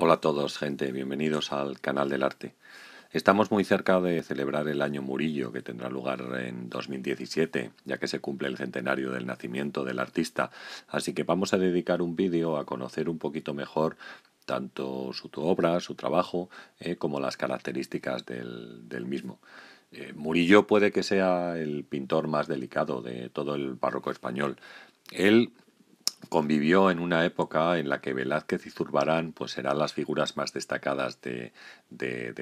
Hola a todos, gente, bienvenidos al canal del arte. Estamos muy cerca de celebrar el año Murillo, que tendrá lugar en 2017, ya que se cumple el centenario del nacimiento del artista, así que vamos a dedicar un vídeo a conocer un poquito mejor tanto su obra, su trabajo, eh, como las características del, mismo. Eh, Murillo puede que sea el pintor más delicado de todo el barroco español. Él convivió en una época en la que Velázquez y Zurbarán pues eran las figuras más destacadas de,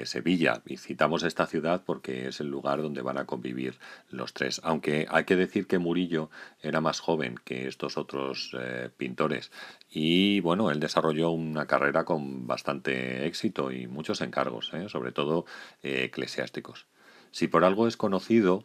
Sevilla. Y citamos esta ciudad porque es el lugar donde van a convivir los tres. Aunque hay que decir que Murillo era más joven que estos otros eh, pintores. Y bueno, él desarrolló una carrera con bastante éxito y muchos encargos, ¿eh? sobre todo eh, eclesiásticos. Si por algo es conocido,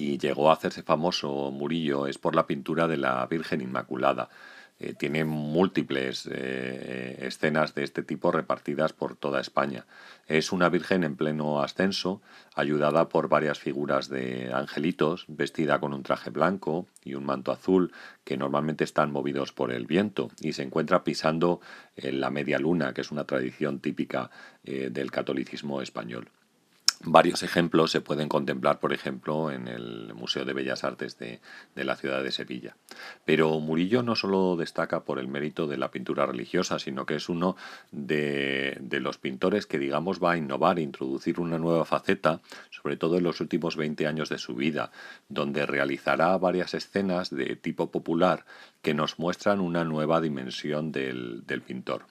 y llegó a hacerse famoso Murillo es por la pintura de la Virgen Inmaculada. Eh, tiene múltiples eh, eh, escenas de este tipo repartidas por toda España. Es una virgen en pleno ascenso, ayudada por varias figuras de angelitos, vestida con un traje blanco y un manto azul, que normalmente están movidos por el viento, y se encuentra pisando la media luna, que es una tradición típica del catolicismo español. Varios ejemplos se pueden contemplar, por ejemplo, en el Museo de Bellas Artes de, la ciudad de Sevilla. Pero Murillo no solo destaca por el mérito de la pintura religiosa, sino que es uno de, los pintores que, digamos, va a innovar e introducir una nueva faceta, sobre todo en los últimos 20 años de su vida, donde realizará varias escenas de tipo popular que nos muestran una nueva dimensión del pintor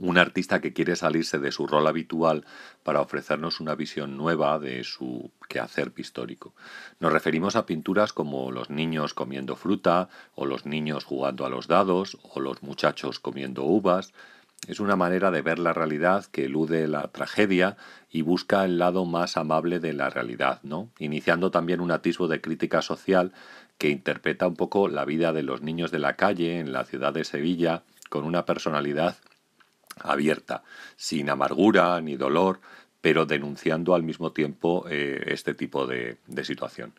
un artista que quiere salirse de su rol habitual para ofrecernos una visión nueva de su quehacer histórico. Nos referimos a pinturas como los niños comiendo fruta, o los niños jugando a los dados, o los muchachos comiendo uvas. Es una manera de ver la realidad que elude la tragedia y busca el lado más amable de la realidad, ¿no? Iniciando también un atisbo de crítica social que interpreta un poco la vida de los niños de la calle en la ciudad de Sevilla con una personalidad abierta, sin amargura ni dolor, pero denunciando al mismo tiempo eh, este tipo de situación.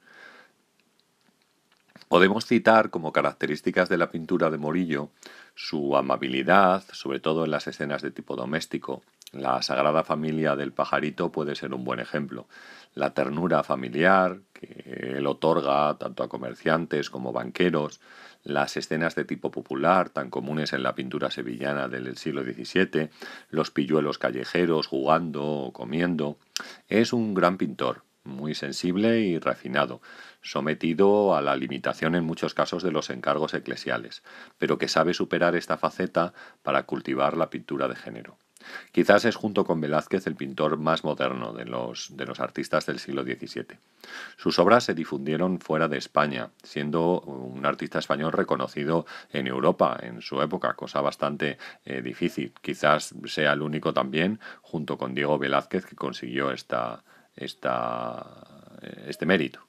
Podemos citar como características de la pintura de Morillo su amabilidad, sobre todo en las escenas de tipo doméstico, la Sagrada Familia del Pajarito puede ser un buen ejemplo. La ternura familiar que él otorga tanto a comerciantes como banqueros, las escenas de tipo popular tan comunes en la pintura sevillana del siglo XVII, los pilluelos callejeros jugando o comiendo. Es un gran pintor, muy sensible y refinado, sometido a la limitación en muchos casos de los encargos eclesiales, pero que sabe superar esta faceta para cultivar la pintura de género. Quizás es junto con Velázquez el pintor más moderno de los, de los artistas del siglo XVII. Sus obras se difundieron fuera de España, siendo un artista español reconocido en Europa en su época, cosa bastante eh, difícil. Quizás sea el único también, junto con Diego Velázquez, que consiguió eh, este mérito.